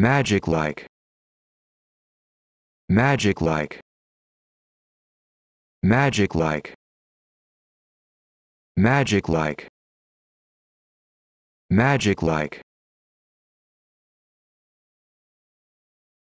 magic like magic like magic like magic like magic like